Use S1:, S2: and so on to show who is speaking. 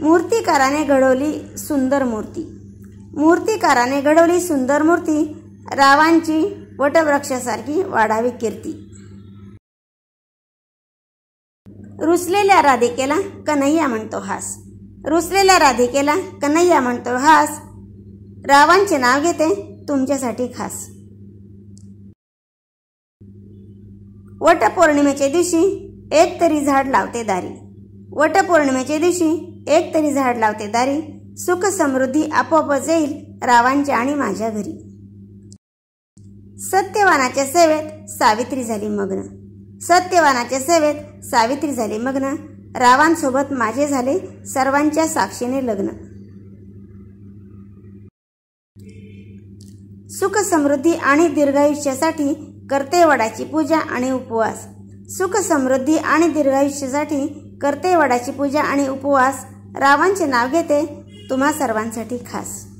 S1: मूर्तिकाराने घडवली सुंदर मूर्ती मूर्तिकाराने घडवली सुंदर मूर्ती रावांची वटवृक्षासारखी वाढावी कीर्ती रुसलेल्या राधिकेला कन्हैया म्हणतो हास रुसलेल्या राधिकेला कन्हैया म्हणतो हास रावांचे नाव घेते तुमच्यासाठी खास वटपौर्णिमेच्या दिवशी एक तरी झाड लावते दारी वटपौर्णिमेच्या दिवशी एक तरी झाड लावते दारी सुख समृद्धी आपोआपच येईल रावांच्या आणि माझ्या घरी सत्यवानाच्या सेवेत सावित्री झाली मग्न सत्यवानाच्या सेवेत सावित्री झाली मग्न रावांसोबत माझे झाले सर्वांच्या साक्षीने लग्न सुख समृद्धी आणि दीर्घायुष्यासाठी करते वडाची पूजा आणि उपवास सुख समृद्धी आणि दीर्घायुष्यासाठी करते वडाची पूजा आणि उपवास रावांचे नाव घेते तुम्हा सर्वांसाठी खास